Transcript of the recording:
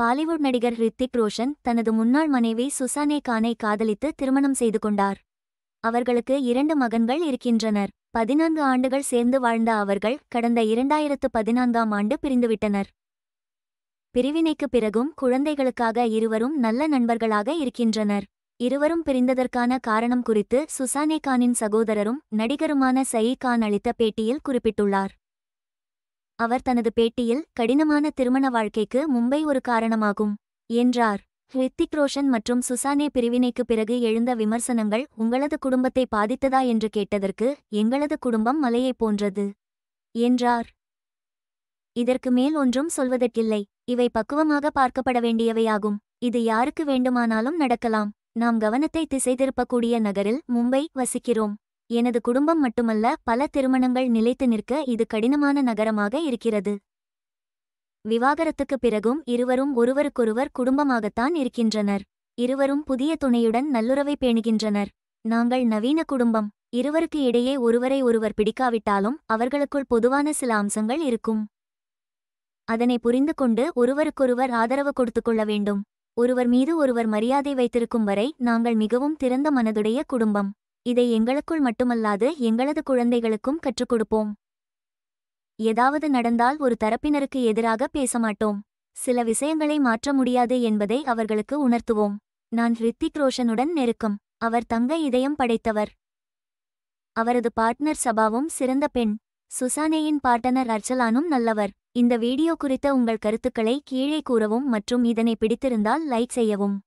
பாலிவுட் நடிகர் ரித்திக் ரோஷன் தனது முன்னாள் மனைவி சுசானே கானை காதலித்து திருமணம் செய்து கொண்டார் அவர்களுக்கு இரண்டு மகன்கள் இருக்கின்றனர் பதினான்கு ஆண்டுகள் சேர்ந்து வாழ்ந்த அவர்கள் கடந்த இரண்டாயிரத்து பதினான்காம் ஆண்டு பிரிந்துவிட்டனர் பிரிவினைக்கு பிறகும் குழந்தைகளுக்காக இருவரும் நல்ல நண்பர்களாக இருக்கின்றனர் இருவரும் பிரிந்ததற்கான காரணம் குறித்து சுசானே கானின் சகோதரரும் நடிகருமான சயீ கான் அளித்த பேட்டியில் குறிப்பிட்டுள்ளார் அவர் தனது பேட்டியில் கடினமான திருமண வாழ்க்கைக்கு மும்பை ஒரு காரணமாகும் என்றார் ஹித்திக் ரோஷன் மற்றும் சுசானே பிரிவினைக்கு பிறகு எழுந்த விமர்சனங்கள் உங்களது குடும்பத்தை பாதித்ததா என்று கேட்டதற்கு எங்களது குடும்பம் மலையைப் போன்றது என்றார் இதற்கு மேல் ஒன்றும் சொல்வதற்கில்லை இவை பக்குவமாக பார்க்கப்பட வேண்டியவையாகும் இது யாருக்கு வேண்டுமானாலும் நடக்கலாம் நாம் கவனத்தை திசை திருப்பக்கூடிய நகரில் மும்பை வசிக்கிறோம் எனது குடும்பம் மட்டுமல்ல பல திருமணங்கள் நிலைத்து நிற்க இது கடினமான நகரமாக இருக்கிறது விவாகரத்துக்கு பிறகும் இருவரும் ஒருவருக்கொருவர் குடும்பமாகத்தான் இருக்கின்றனர் இருவரும் புதிய துணையுடன் நல்லுறவை பேணுகின்றனர் நாங்கள் நவீன குடும்பம் இருவருக்கு இடையே ஒருவரை ஒருவர் பிடிக்காவிட்டாலும் அவர்களுக்குள் பொதுவான சில அம்சங்கள் இருக்கும் அதனை புரிந்து கொண்டு ஒருவருக்கொருவர் ஆதரவு கொடுத்துக் கொள்ள வேண்டும் ஒருவர் மீது ஒருவர் மரியாதை வைத்திருக்கும் வரை நாங்கள் மிகவும் திறந்த மனதுடைய குடும்பம் இதை எங்களுக்குள் மட்டுமல்லாது எங்களது குழந்தைகளுக்கும் கற்றுக் கொடுப்போம் ஏதாவது நடந்தால் ஒரு தரப்பினருக்கு எதிராக மாட்டோம் சில விஷயங்களை மாற்ற முடியாது என்பதை அவர்களுக்கு உணர்த்துவோம் நான் ரித்திக் ரோஷனுடன் நெருக்கம் அவர் தங்க இதயம் படைத்தவர் அவரது பார்ட்னர் சபாவும் சிறந்த பெண் சுசானேயின் பார்ட்னர் அர்ச்சலானும் நல்லவர் இந்த வீடியோ குறித்த உங்கள் கருத்துக்களை கீழே கூறவும் மற்றும் இதனை பிடித்திருந்தால் லைக் செய்யவும்